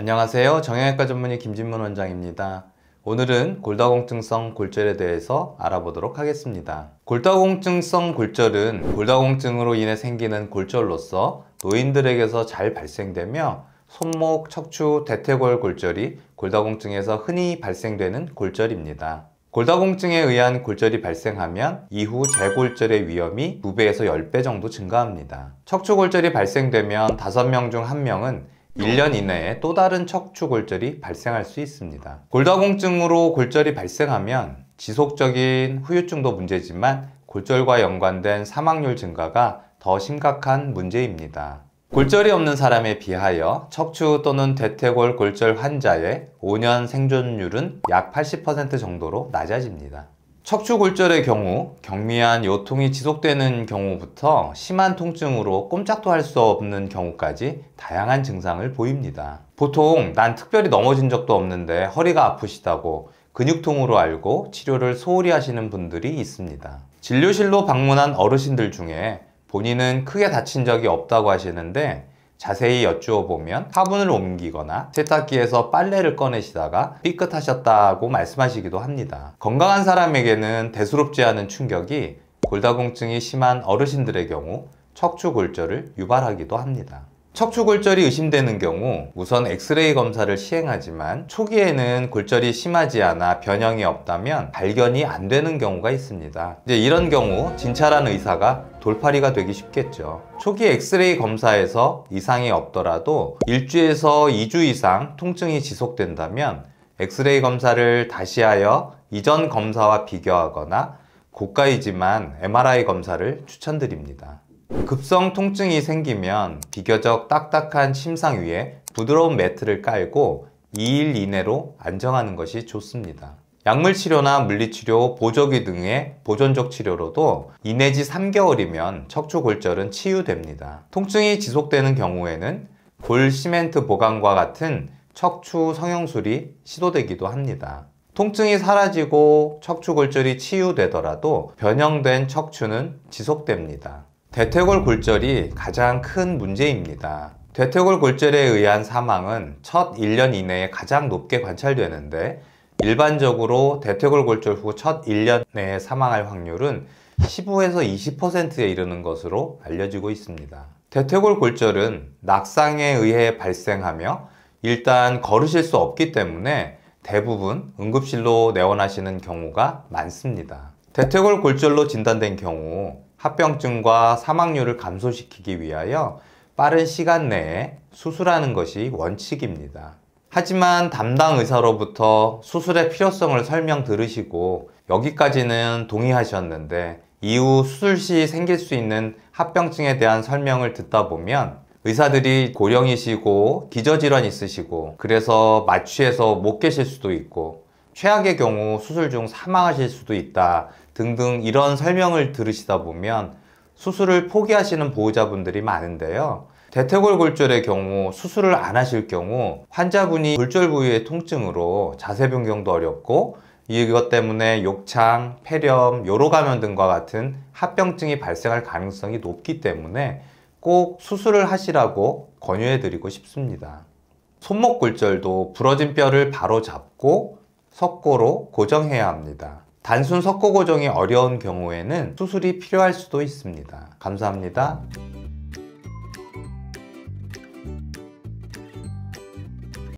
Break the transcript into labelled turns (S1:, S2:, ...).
S1: 안녕하세요. 정형외과 전문의 김진문 원장입니다. 오늘은 골다공증성 골절에 대해서 알아보도록 하겠습니다. 골다공증성 골절은 골다공증으로 인해 생기는 골절로서 노인들에게서 잘 발생되며 손목, 척추, 대퇴골 골절이 골다공증에서 흔히 발생되는 골절입니다. 골다공증에 의한 골절이 발생하면 이후 재골절의 위험이 2배에서 10배 정도 증가합니다. 척추골절이 발생되면 5명 중 1명은 1년 이내에 또 다른 척추 골절이 발생할 수 있습니다. 골다공증으로 골절이 발생하면 지속적인 후유증도 문제지만 골절과 연관된 사망률 증가가 더 심각한 문제입니다. 골절이 없는 사람에 비하여 척추 또는 대퇴골 골절 환자의 5년 생존율은 약 80% 정도로 낮아집니다. 척추골절의 경우 경미한 요통이 지속되는 경우부터 심한 통증으로 꼼짝도 할 수 없는 경우까지 다양한 증상을 보입니다. 보통 난 특별히 넘어진 적도 없는데 허리가 아프시다고 근육통으로 알고 치료를 소홀히 하시는 분들이 있습니다. 진료실로 방문한 어르신들 중에 본인은 크게 다친 적이 없다고 하시는데 자세히 여쭈어 보면 화분을 옮기거나 세탁기에서 빨래를 꺼내시다가 삐끗하셨다고 말씀하시기도 합니다. 건강한 사람에게는 대수롭지 않은 충격이 골다공증이 심한 어르신들의 경우 척추골절을 유발하기도 합니다. 척추골절이 의심되는 경우 우선 엑스레이 검사를 시행하지만 초기에는 골절이 심하지 않아 변형이 없다면 발견이 안 되는 경우가 있습니다. 이제 이런 경우 진찰한 의사가 돌파리가 되기 쉽겠죠. 초기 엑스레이 검사에서 이상이 없더라도 일주에서 2주 이상 통증이 지속된다면 엑스레이 검사를 다시 하여 이전 검사와 비교하거나 고가이지만 MRI 검사를 추천드립니다. 급성 통증이 생기면 비교적 딱딱한 침상 위에 부드러운 매트를 깔고 2일 이내로 안정하는 것이 좋습니다. 약물 치료나 물리치료, 보조기 등의 보존적 치료로도 2 내지 3개월이면 척추골절은 치유됩니다. 통증이 지속되는 경우에는 골 시멘트 보강과 같은 척추 성형술이 시도되기도 합니다. 통증이 사라지고 척추골절이 치유되더라도 변형된 척추는 지속됩니다. 대퇴골 골절이 가장 큰 문제입니다. 대퇴골 골절에 의한 사망은 첫 1년 이내에 가장 높게 관찰되는데 일반적으로 대퇴골 골절 후 첫 1년 내에 사망할 확률은 15에서 20%에 이르는 것으로 알려지고 있습니다. 대퇴골 골절은 낙상에 의해 발생하며 일단 걸으실 수 없기 때문에 대부분 응급실로 내원하시는 경우가 많습니다. 대퇴골 골절로 진단된 경우 합병증과 사망률을 감소시키기 위하여 빠른 시간 내에 수술하는 것이 원칙입니다. 하지만 담당 의사로부터 수술의 필요성을 설명 들으시고 여기까지는 동의하셨는데 이후 수술 시 생길 수 있는 합병증에 대한 설명을 듣다 보면 의사들이 고령이시고 기저질환 있으시고 그래서 마취해서 못 계실 수도 있고 최악의 경우 수술 중 사망하실 수도 있다 등등 이런 설명을 들으시다 보면 수술을 포기하시는 보호자분들이 많은데요. 대퇴골 골절의 경우 수술을 안 하실 경우 환자분이 골절 부위의 통증으로 자세 변경도 어렵고 이것 때문에 욕창, 폐렴, 요로감염 등과 같은 합병증이 발생할 가능성이 높기 때문에 꼭 수술을 하시라고 권유해드리고 싶습니다. 손목 골절도 부러진 뼈를 바로 잡고 석고로 고정해야 합니다. 단순 석고 고정이 어려운 경우에는 수술이 필요할 수도 있습니다. 감사합니다.